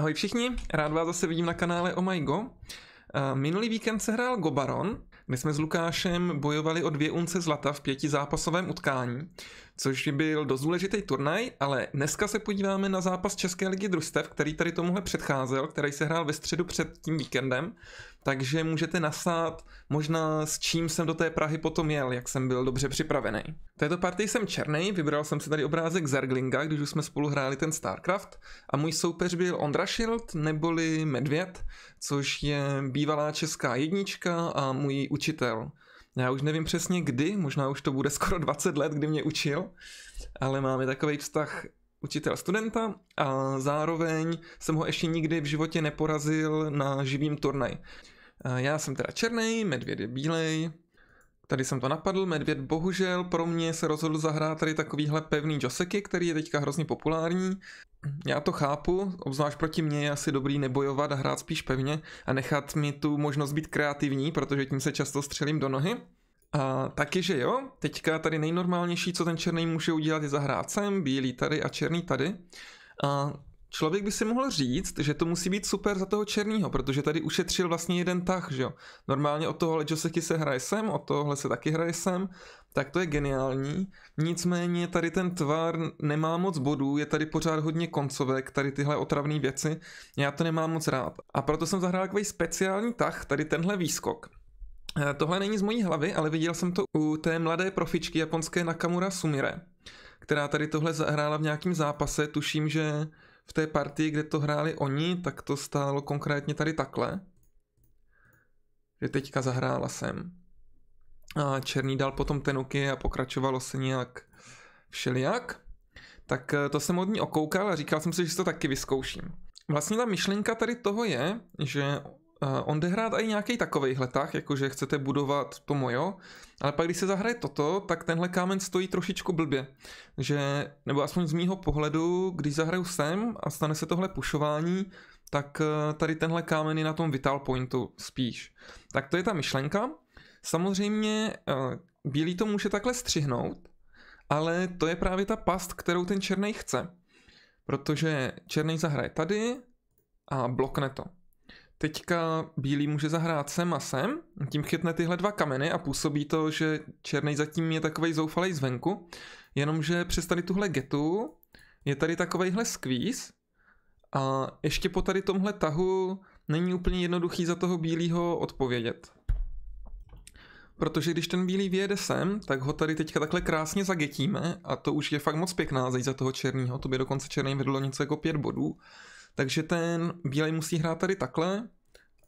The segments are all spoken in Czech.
Ahoj všichni, rád vás zase vidím na kanále Oh My Go. Eh, minulý víkend se hrál Gobaron, my jsme s Lukášem bojovali o dvě unce zlata v pěti zápasovém utkání, což byl dost důležitý turnaj, ale dneska se podíváme na zápas České ligy družstev, který tady tomuhle předcházel, který se hrál ve středu před tím víkendem, takže můžete nasát možná s čím jsem do té Prahy potom jel, jak jsem byl dobře připravený. Této partii jsem černý, vybral jsem si tady obrázek Zerglinga, když už jsme spolu hráli ten StarCraft a můj soupeř byl Ondra Schild neboli Medvěd, což je bývalá česká jednička a můj učitel já už nevím přesně kdy, možná už to bude skoro 20 let, kdy mě učil, ale máme takový vztah učitel studenta a zároveň jsem ho ještě nikdy v životě neporazil na živým turnaj. Já jsem teda černý, medvěd je bílej, Tady jsem to napadl, Medvěd bohužel pro mě se rozhodl zahrát tady takovýhle pevný Joseky, který je teďka hrozně populární. Já to chápu, obzvlášť proti mně je asi dobrý nebojovat a hrát spíš pevně a nechat mi tu možnost být kreativní, protože tím se často střelím do nohy. A taky, že jo, teďka tady nejnormálnější, co ten černý může udělat, je zahrát sem, bílý tady a černý tady. A Člověk by si mohl říct, že to musí být super za toho černého, protože tady ušetřil vlastně jeden tah, že jo. Normálně o tohle Joseki se hraje sem, o tohle se taky hraje sem, tak to je geniální. Nicméně tady ten tvar nemá moc bodů, je tady pořád hodně koncovek, tady tyhle otravné věci, já to nemám moc rád. A proto jsem zahrál takový speciální tah, tady tenhle výskok. Eh, tohle není z mojí hlavy, ale viděl jsem to u té mladé profičky japonské Nakamura Sumire, která tady tohle zahrála v nějakém zápase, tuším, že v té partii, kde to hráli oni, tak to stálo konkrétně tady takhle. Že teďka zahrála jsem. A Černý dal potom tenuky a pokračovalo se nějak všelijak. Tak eh, to jsem od ní okoukal a říkal jsem si, že to taky vyzkouším. Vlastně ta myšlenka tady toho je, že Eh, on jde hrát i nějaký takovejhle tah, jakože chcete budovat to mojo, ale pak když se zahraje toto, tak tenhle kámen stojí trošičku blbě. Že, nebo aspoň z mýho pohledu, když zahraju sem a stane se tohle pušování, tak eh, tady tenhle kámen je na tom vital pointu spíš. Tak to je ta myšlenka. Samozřejmě eh, bílý to může takhle střihnout, ale to je právě ta past, kterou ten černý chce. Protože černý zahraje tady a blokne to. Teďka bílý může zahrát sem a sem, tím chytne tyhle dva kameny a působí to, že černý zatím je takový zoufalý zvenku, jenomže přes tady tuhle getu je tady takovejhle skvíz a ještě po tady tomhle tahu není úplně jednoduchý za toho bílého odpovědět. Protože když ten bílý vyjede sem, tak ho tady teďka takhle krásně zagetíme a to už je fakt moc pěkná zeď za toho černého. to by dokonce černý vedlo něco jako pět bodů. Takže ten bílej musí hrát tady takhle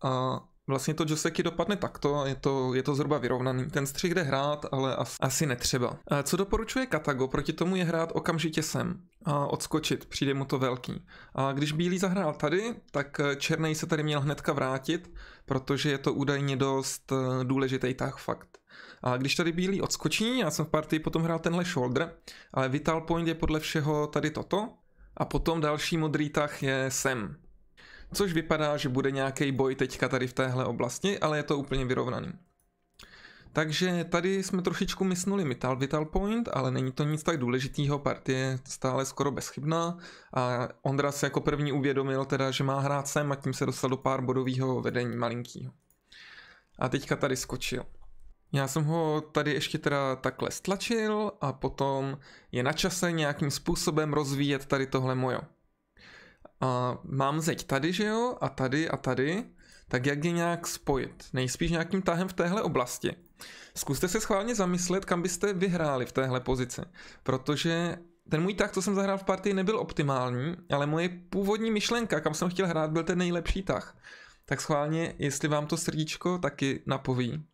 a vlastně to Joseky dopadne takto a je to, je to zhruba vyrovnaný. Ten střih jde hrát, ale asi, asi netřeba. A co doporučuje Katago, proti tomu je hrát okamžitě sem a odskočit, přijde mu to velký. A když Bílý zahrál tady, tak Černý se tady měl hnedka vrátit, protože je to údajně dost eh, důležitý tah fakt. A když tady bílý odskočí, já jsem v partii potom hrál tenhle shoulder, ale vital point je podle všeho tady toto, a potom další modrý tah je sem. Což vypadá, že bude nějaký boj teďka tady v téhle oblasti, ale je to úplně vyrovnaný. Takže tady jsme trošičku mysnuli Vital Vital Point, ale není to nic tak důležitýho, partie je stále skoro bezchybná a Ondra se jako první uvědomil teda, že má hrát sem a tím se dostal do pár bodového vedení malinkýho. A teďka tady skočil. Já jsem ho tady ještě teda takhle stlačil a potom je na čase nějakým způsobem rozvíjet tady tohle mojo. A mám zeď tady, že jo, a tady a tady, tak jak je nějak spojit? Nejspíš nějakým tahem v téhle oblasti. Zkuste se schválně zamyslet, kam byste vyhráli v téhle pozici, protože ten můj tah, co jsem zahrál v partii, nebyl optimální, ale moje původní myšlenka, kam jsem chtěl hrát, byl ten nejlepší tah. Tak schválně, jestli vám to srdíčko taky napoví,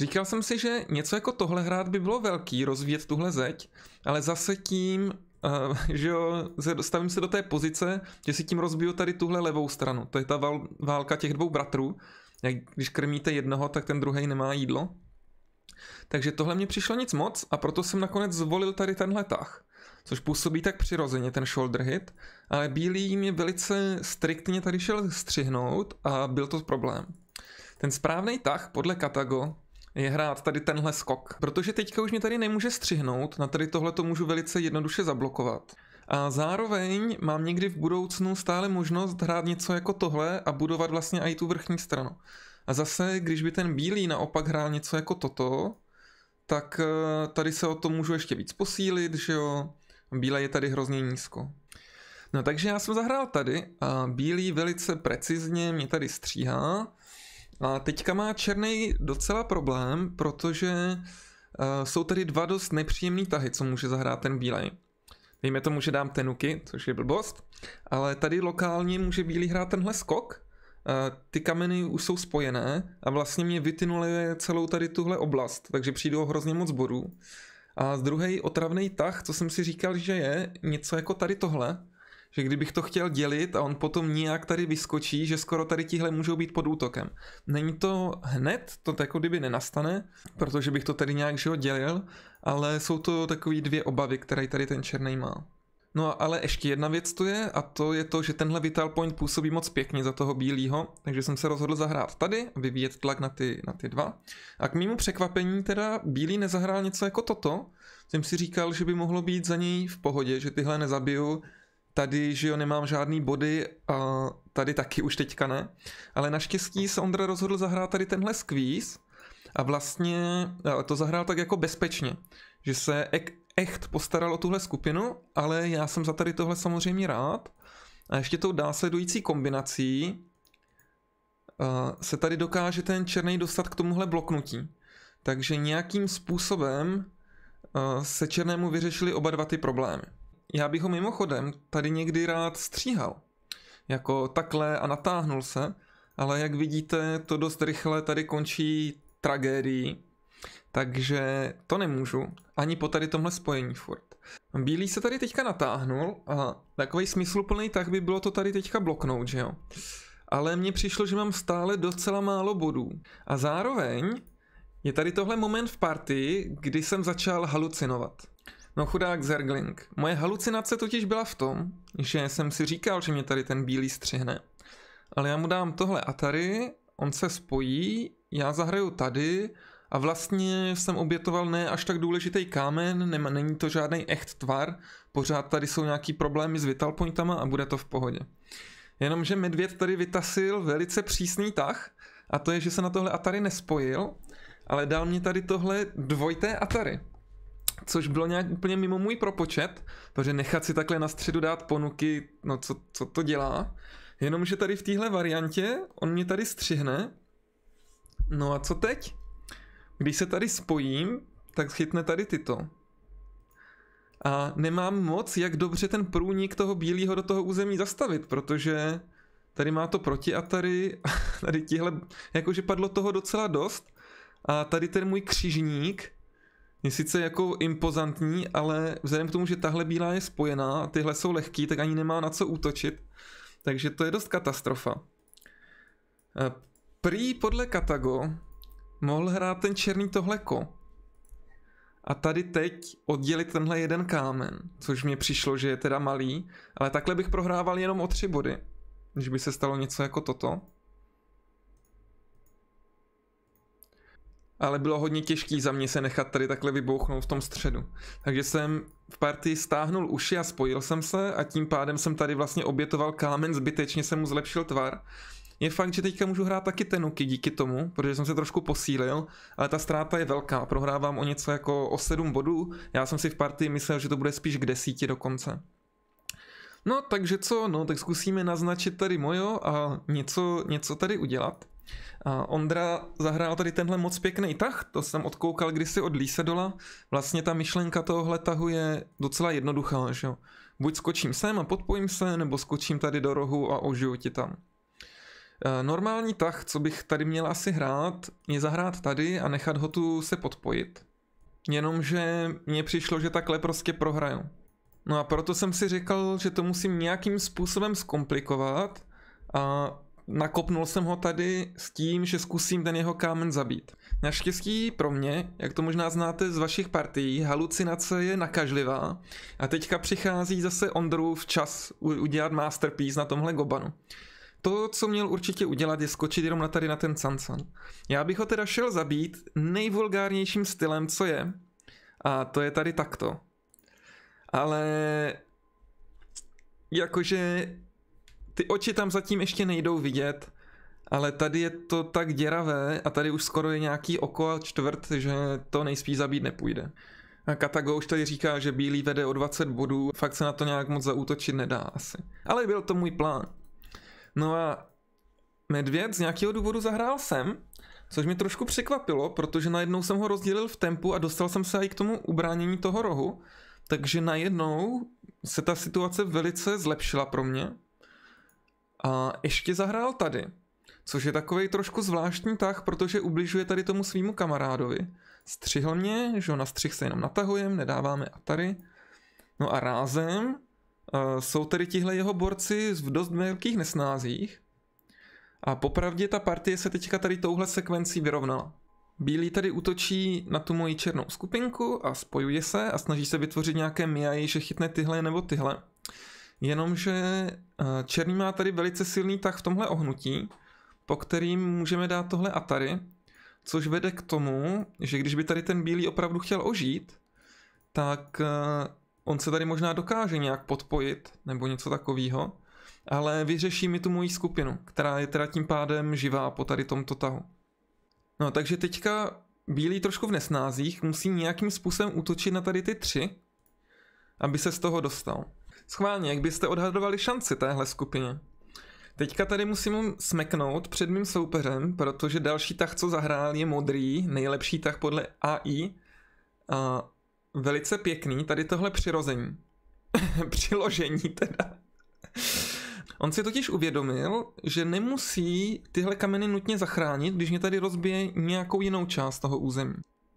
Říkal jsem si, že něco jako tohle hrát by bylo velký, rozvíjet tuhle zeď, ale zase tím, eh, že jo, stavím se do té pozice, že si tím rozbiju tady tuhle levou stranu. To je ta válka těch dvou bratrů. Jak když krmíte jednoho, tak ten druhý nemá jídlo. Takže tohle mě přišlo nic moc a proto jsem nakonec zvolil tady tenhle tah. Což působí tak přirozeně ten shoulder hit, ale bílý mě velice striktně tady šel střihnout a byl to problém. Ten správný tah podle Katago je hrát tady tenhle skok, protože teďka už mě tady nemůže střihnout, na tady tohle to můžu velice jednoduše zablokovat. A zároveň mám někdy v budoucnu stále možnost hrát něco jako tohle a budovat vlastně i tu vrchní stranu. A zase, když by ten bílý naopak hrál něco jako toto, tak eh, tady se o to můžu ještě víc posílit, že jo. Bílé je tady hrozně nízko. No takže já jsem zahrál tady a bílý velice precizně mě tady stříhá a teďka má Černý docela problém, protože uh, jsou tady dva dost nepříjemné tahy, co může zahrát ten bílej. Víme tomu, že dám tenuky, což je blbost, ale tady lokálně může bílý hrát tenhle skok, uh, ty kameny už jsou spojené a vlastně mě vytinuluje celou tady tuhle oblast, takže přijdu o hrozně moc bodů. A z druhý otravný tah, co jsem si říkal, že je něco jako tady tohle, že kdybych to chtěl dělit a on potom nějak tady vyskočí, že skoro tady tihle můžou být pod útokem. Není to hned, to jako kdyby nenastane, protože bych to tady nějak že ho dělil, ale jsou to takové dvě obavy, které tady ten černý má. No ale ještě jedna věc tu je a to je to, že tenhle Vital Point působí moc pěkně za toho bílého, takže jsem se rozhodl zahrát tady, vyvíjet tlak na ty, na ty dva. A k mýmu překvapení teda bílý nezahrál něco jako toto, jsem si říkal, že by mohlo být za něj v pohodě, že tyhle nezabiju Tady, že jo, nemám žádný body a tady taky už teďka ne. Ale naštěstí se Ondra rozhodl zahrát tady tenhle squeeze a vlastně to zahrál tak jako bezpečně, že se echt postaral o tuhle skupinu, ale já jsem za tady tohle samozřejmě rád. A ještě tou následující kombinací se tady dokáže ten černý dostat k tomuhle bloknutí. Takže nějakým způsobem se černému vyřešili oba dva ty problémy. Já bych ho mimochodem tady někdy rád stříhal. Jako takhle a natáhnul se, ale jak vidíte, to dost rychle tady končí tragédií. Takže to nemůžu, ani po tady tomhle spojení furt. Bílý se tady teďka natáhnul a takový smysluplný tak by bylo to tady teďka bloknout, že jo. Ale mně přišlo, že mám stále docela málo bodů. A zároveň je tady tohle moment v partii, kdy jsem začal halucinovat. No chudák Zergling. Moje halucinace totiž byla v tom, že jsem si říkal, že mě tady ten bílý střihne. Ale já mu dám tohle a tady, on se spojí, já zahraju tady a vlastně jsem obětoval ne až tak důležitý kámen, nema, není to žádný echt tvar, pořád tady jsou nějaký problémy s vital pointama a bude to v pohodě. Jenomže medvěd tady vytasil velice přísný tah a to je, že se na tohle Atari nespojil, ale dal mě tady tohle dvojité Atari což bylo nějak úplně mimo můj propočet, protože nechat si takhle na středu dát ponuky, no co, co to dělá. Jenomže tady v téhle variantě on mě tady střihne. No a co teď? Když se tady spojím, tak chytne tady tyto. A nemám moc, jak dobře ten průnik toho bílého do toho území zastavit, protože tady má to proti a tady, tady tihle, jakože padlo toho docela dost. A tady ten můj křižník, je sice jako impozantní, ale vzhledem k tomu, že tahle bílá je spojená a tyhle jsou lehký, tak ani nemá na co útočit. Takže to je dost katastrofa. E, prý podle Katago mohl hrát ten černý tohleko. A tady teď oddělit tenhle jeden kámen, což mě přišlo, že je teda malý, ale takhle bych prohrával jenom o tři body, když by se stalo něco jako toto. ale bylo hodně těžký za mě se nechat tady takhle vybouchnout v tom středu. Takže jsem v partii stáhnul uši a spojil jsem se a tím pádem jsem tady vlastně obětoval kámen, zbytečně jsem mu zlepšil tvar. Je fakt, že teďka můžu hrát taky tenuky díky tomu, protože jsem se trošku posílil, ale ta ztráta je velká, prohrávám o něco jako o 7 bodů, já jsem si v partii myslel, že to bude spíš k desíti dokonce. No takže co, no tak zkusíme naznačit tady mojo a něco, něco tady udělat. A Ondra zahrál tady tenhle moc pěkný tah, to jsem odkoukal kdysi od Lísedola. Vlastně ta myšlenka tohohle tahu je docela jednoduchá, že jo. Buď skočím sem a podpojím se, nebo skočím tady do rohu a ožiju ti tam. E, normální tah, co bych tady měl asi hrát, je zahrát tady a nechat ho tu se podpojit. Jenomže mně přišlo, že takhle prostě prohraju. No a proto jsem si říkal, že to musím nějakým způsobem zkomplikovat a nakopnul jsem ho tady s tím, že zkusím ten jeho kámen zabít. Naštěstí pro mě, jak to možná znáte z vašich partií, halucinace je nakažlivá a teďka přichází zase Ondru v čas udělat masterpiece na tomhle gobanu. To, co měl určitě udělat, je skočit jenom na tady na ten cancan. Já bych ho teda šel zabít nejvulgárnějším stylem, co je. A to je tady takto. Ale jakože ty oči tam zatím ještě nejdou vidět, ale tady je to tak děravé a tady už skoro je nějaký oko a čtvrt, že to nejspíš zabít nepůjde. A Katago už tady říká, že Bílý vede o 20 bodů, fakt se na to nějak moc zaútočit nedá asi. Ale byl to můj plán. No a Medvěd z nějakého důvodu zahrál sem, což mě trošku překvapilo, protože najednou jsem ho rozdělil v tempu a dostal jsem se i k tomu ubránění toho rohu, takže najednou se ta situace velice zlepšila pro mě a ještě zahrál tady, což je takový trošku zvláštní tah, protože ubližuje tady tomu svýmu kamarádovi. Střihl mě, že na střih se jenom natahujem, nedáváme tady. No a rázem uh, jsou tady tihle jeho borci v dost velkých nesnázích. A popravdě ta partie se teďka tady touhle sekvencí vyrovnala. Bílý tady útočí na tu moji černou skupinku a spojuje se a snaží se vytvořit nějaké miaji, že chytne tyhle nebo tyhle. Jenomže eh, Černý má tady velice silný tah v tomhle ohnutí, po kterým můžeme dát tohle Atari, což vede k tomu, že když by tady ten bílý opravdu chtěl ožít, tak eh, on se tady možná dokáže nějak podpojit nebo něco takového, ale vyřeší mi tu moji skupinu, která je teda tím pádem živá po tady tomto tahu. No takže teďka bílý trošku v nesnázích musí nějakým způsobem útočit na tady ty tři, aby se z toho dostal. Schválně, jak byste odhadovali šanci téhle skupině? Teďka tady musím smeknout před mým soupeřem, protože další tah, co zahrál, je modrý, nejlepší tah podle AI. A velice pěkný, tady tohle přirození. Přiložení teda. On si totiž uvědomil, že nemusí tyhle kameny nutně zachránit, když mě tady rozbije nějakou jinou část toho území.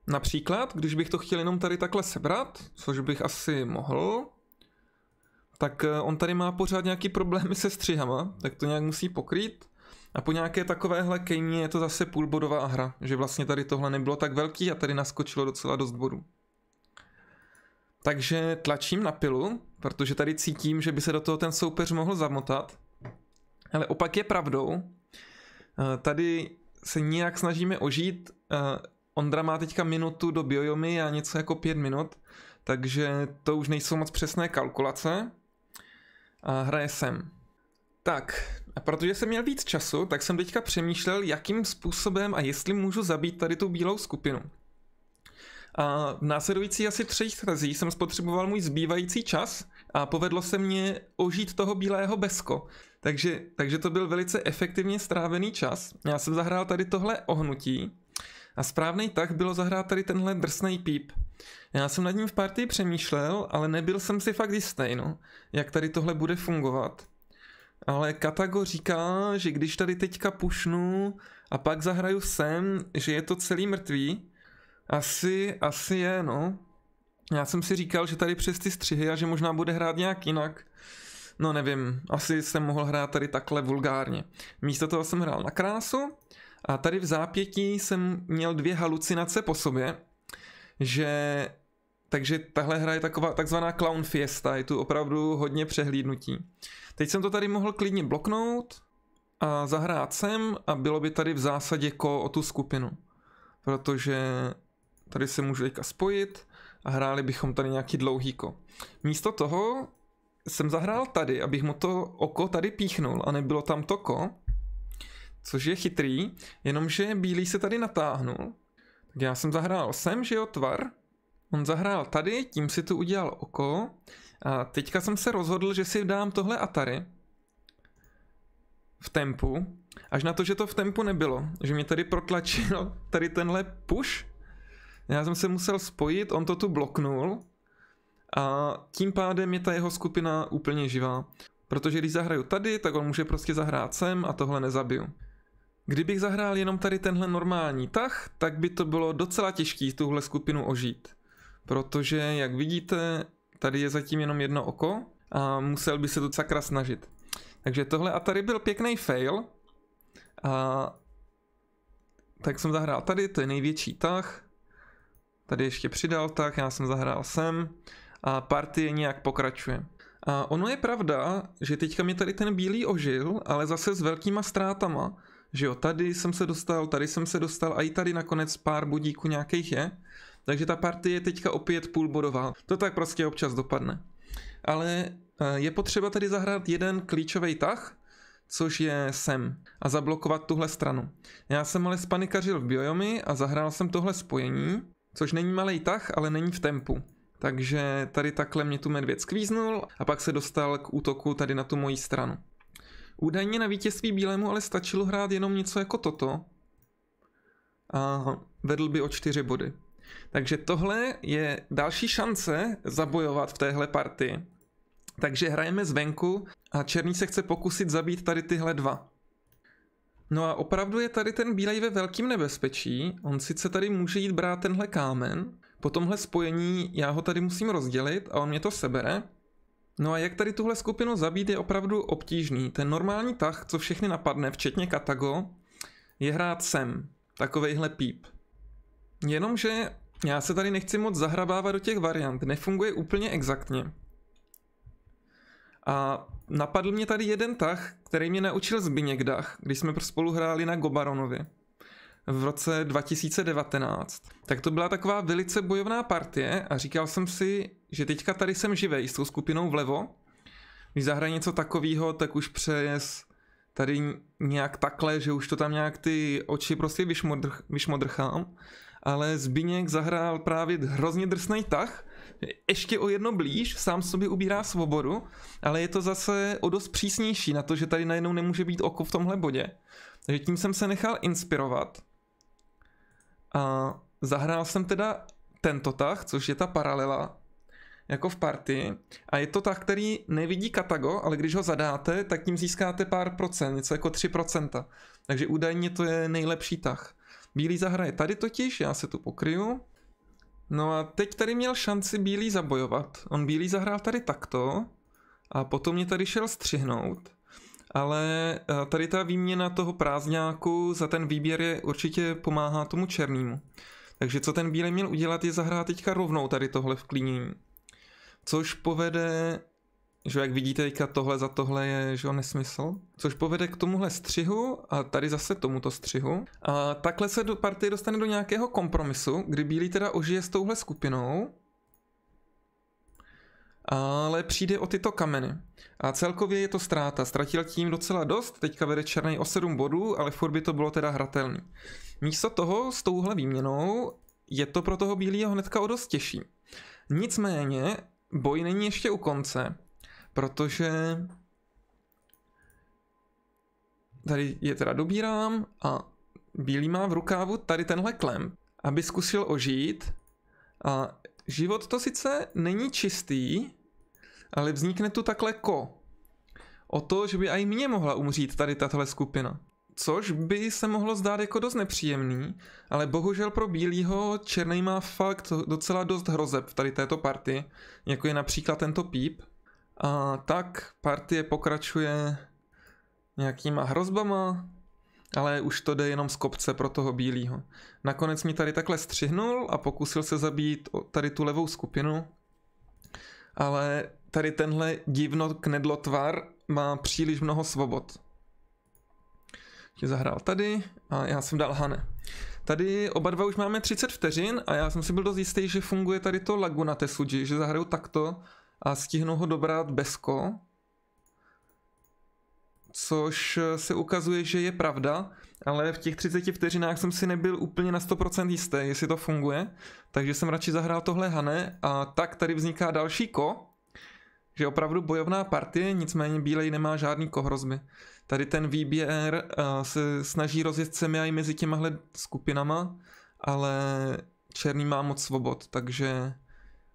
Například, když bych to chtěl jenom tady takhle sebrat, což bych asi mohl, tak eh, on tady má pořád nějaký problémy se střihama, tak to nějak musí pokrýt. A po nějaké takovéhle kejmě je to zase půlbodová hra, že vlastně tady tohle nebylo tak velký a tady naskočilo docela dost bodů. Takže tlačím na pilu, protože tady cítím, že by se do toho ten soupeř mohl zamotat. Ale opak je pravdou. Eh, tady se nějak snažíme ožít. Eh, Ondra má teďka minutu do biojomy a něco jako pět minut, takže to už nejsou moc přesné kalkulace a hraje sem. Tak, a protože jsem měl víc času, tak jsem teďka přemýšlel, jakým způsobem a jestli můžu zabít tady tu bílou skupinu. A v následující asi třech trzích jsem spotřeboval můj zbývající čas a povedlo se mně ožít toho bílého besko. Takže, takže to byl velice efektivně strávený čas. Já jsem zahrál tady tohle ohnutí a správný tak bylo zahrát tady tenhle drsný píp. Já jsem nad ním v partii přemýšlel, ale nebyl jsem si fakt jistý, no, jak tady tohle bude fungovat. Ale Katago říká, že když tady teďka pušnu a pak zahraju sem, že je to celý mrtvý, asi, asi je, no. Já jsem si říkal, že tady přes ty střihy a že možná bude hrát nějak jinak. No nevím, asi jsem mohl hrát tady takhle vulgárně. Místo toho jsem hrál na krásu a tady v zápětí jsem měl dvě halucinace po sobě, že takže tahle hra je taková takzvaná clown fiesta, je tu opravdu hodně přehlídnutí. Teď jsem to tady mohl klidně bloknout a zahrát sem a bylo by tady v zásadě ko o tu skupinu. Protože tady se můžu teďka spojit a hráli bychom tady nějaký dlouhý ko. Místo toho jsem zahrál tady, abych mu to oko tady píchnul a nebylo tam to ko, což je chytrý, jenomže bílý se tady natáhnul tak já jsem zahrál sem, že jo, tvar. On zahrál tady, tím si tu udělal oko. A teďka jsem se rozhodl, že si dám tohle Atari. V tempu. Až na to, že to v tempu nebylo. Že mě tady protlačil tady tenhle push. Já jsem se musel spojit, on to tu bloknul. A tím pádem je ta jeho skupina úplně živá. Protože když zahraju tady, tak on může prostě zahrát sem a tohle nezabiju. Kdybych zahrál jenom tady tenhle normální tah, tak by to bylo docela těžký tuhle skupinu ožít. Protože, jak vidíte, tady je zatím jenom jedno oko a musel by se to sakra snažit. Takže tohle a tady byl pěkný fail. A tak jsem zahrál tady, to je největší tah. Tady ještě přidal tah, já jsem zahrál sem. A partie nějak pokračuje. A ono je pravda, že teďka mi tady ten bílý ožil, ale zase s velkýma ztrátama že jo, tady jsem se dostal, tady jsem se dostal a i tady nakonec pár bodíků nějakých je. Takže ta partie je teďka opět půlbodová. To tak prostě občas dopadne. Ale eh, je potřeba tady zahrát jeden klíčový tah, což je sem, a zablokovat tuhle stranu. Já jsem ale spanikařil v biojomy a zahrál jsem tohle spojení, což není malý tah, ale není v tempu. Takže tady takhle mě tu medvěd skvíznul a pak se dostal k útoku tady na tu moji stranu. Údajně na vítězství Bílému ale stačilo hrát jenom něco jako toto a vedl by o čtyři body. Takže tohle je další šance zabojovat v téhle partii. Takže hrajeme zvenku a černý se chce pokusit zabít tady tyhle dva. No a opravdu je tady ten bílej ve velkým nebezpečí. On sice tady může jít brát tenhle kámen, po tomhle spojení já ho tady musím rozdělit a on mě to sebere. No a jak tady tuhle skupinu zabít je opravdu obtížný. Ten normální tah, co všechny napadne, včetně Katago, je hrát sem. Takovejhle píp. Jenomže já se tady nechci moc zahrabávat do těch variant, nefunguje úplně exaktně. A napadl mě tady jeden tah, který mě naučil Zbyněk Dach, když jsme spolu hráli na Gobaronovi v roce 2019, tak to byla taková velice bojovná partie a říkal jsem si, že teďka tady jsem živej s tou skupinou vlevo, když zahraje něco takového, tak už přes tady nějak takhle, že už to tam nějak ty oči prostě vyšmodrch, vyšmodrchám, ale Zbiněk zahrál právě hrozně drsný tah, ještě o jedno blíž, sám sobě ubírá svobodu, ale je to zase o dost přísnější na to, že tady najednou nemůže být oko v tomhle bodě. Takže tím jsem se nechal inspirovat a zahrál jsem teda tento tah, což je ta paralela jako v partii. A je to tah, který nevidí Katago, ale když ho zadáte, tak tím získáte pár procent, něco jako 3%. Takže údajně to je nejlepší tah. Bílý zahraje tady totiž, já se tu pokryju. No a teď tady měl šanci Bílý zabojovat. On Bílý zahrál tady takto a potom mě tady šel střihnout ale eh, tady ta výměna toho prázdňáku za ten výběr je určitě pomáhá tomu černému. Takže co ten bílý měl udělat, je zahrát teďka rovnou tady tohle vklínění. Což povede, že jak vidíte teďka tohle za tohle je že nesmysl, což povede k tomuhle střihu a tady zase tomuto střihu. A takhle se do partie dostane do nějakého kompromisu, kdy bílý teda ožije s touhle skupinou ale přijde o tyto kameny. A celkově je to ztráta. Ztratil tím docela dost, teďka vede Černý o 7 bodů, ale furt by to bylo teda hratelný. Místo toho s touhle výměnou je to pro toho bílého hnedka o dost těžší. Nicméně boj není ještě u konce, protože tady je teda dobírám a bílý má v rukávu tady tenhle klem, aby zkusil ožít a život to sice není čistý, ale vznikne tu takhle ko. O to, že by i mě mohla umřít tady tahle skupina. Což by se mohlo zdát jako dost nepříjemný, ale bohužel pro Bílýho Černý má fakt docela dost hrozeb v tady této party, jako je například tento píp. A tak partie pokračuje nějakýma hrozbama, ale už to jde jenom z kopce pro toho bílého. Nakonec mi tady takhle střihnul a pokusil se zabít tady tu levou skupinu, ale tady tenhle divno tvar má příliš mnoho svobod. Tě zahrál tady a já jsem dal Hane. Tady oba dva už máme 30 vteřin a já jsem si byl dost jistý, že funguje tady to laguna. Tesuji, že zahraju takto a stihnu ho dobrát bezko. Což se ukazuje, že je pravda, ale v těch 30 vteřinách jsem si nebyl úplně na 100% jistý, jestli to funguje. Takže jsem radši zahrál tohle Hane a tak tady vzniká další ko že opravdu bojovná partie, nicméně Bílej nemá žádný kohrozby. Tady ten výběr uh, eh, se snaží rozjet semi i mezi těmahle skupinama, ale Černý má moc svobod, takže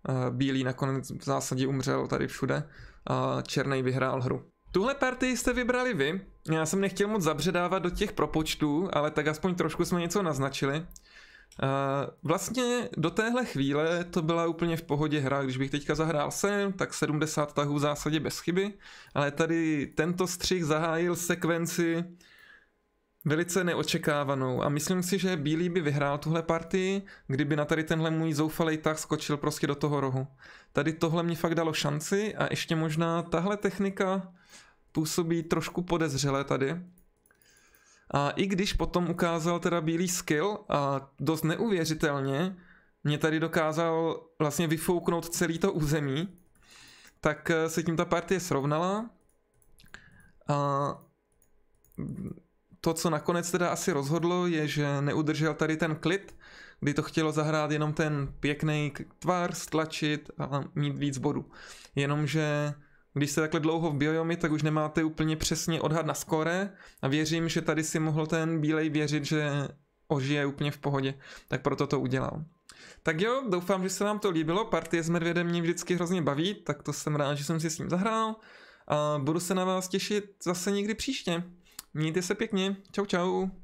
uh, Bílý nakonec v zásadě umřel tady všude a Černý vyhrál hru. Tuhle partii jste vybrali vy, já jsem nechtěl moc zabředávat do těch propočtů, ale tak aspoň trošku jsme něco naznačili. Vlastně do téhle chvíle to byla úplně v pohodě hra, když bych teďka zahrál sem, tak 70 tahů v zásadě bez chyby, ale tady tento střih zahájil sekvenci velice neočekávanou a myslím si, že Bílý by vyhrál tuhle partii, kdyby na tady tenhle můj zoufalej tah skočil prostě do toho rohu. Tady tohle mi fakt dalo šanci a ještě možná tahle technika působí trošku podezřele tady, a i když potom ukázal teda bílý skill a dost neuvěřitelně mě tady dokázal vlastně vyfouknout celý to území, tak eh, se tím ta partie srovnala. A to, co nakonec teda asi rozhodlo, je, že neudržel tady ten klid, kdy to chtělo zahrát jenom ten pěkný tvar, stlačit a mít víc bodů. Jenomže když jste takhle dlouho v biojomi, tak už nemáte úplně přesně odhad na skore. a věřím, že tady si mohl ten bílej věřit, že ožije úplně v pohodě, tak proto to udělal. Tak jo, doufám, že se vám to líbilo, partie s medvědem mě vždycky hrozně baví, tak to jsem rád, že jsem si s ním zahrál a budu se na vás těšit zase někdy příště. Mějte se pěkně, čau čau.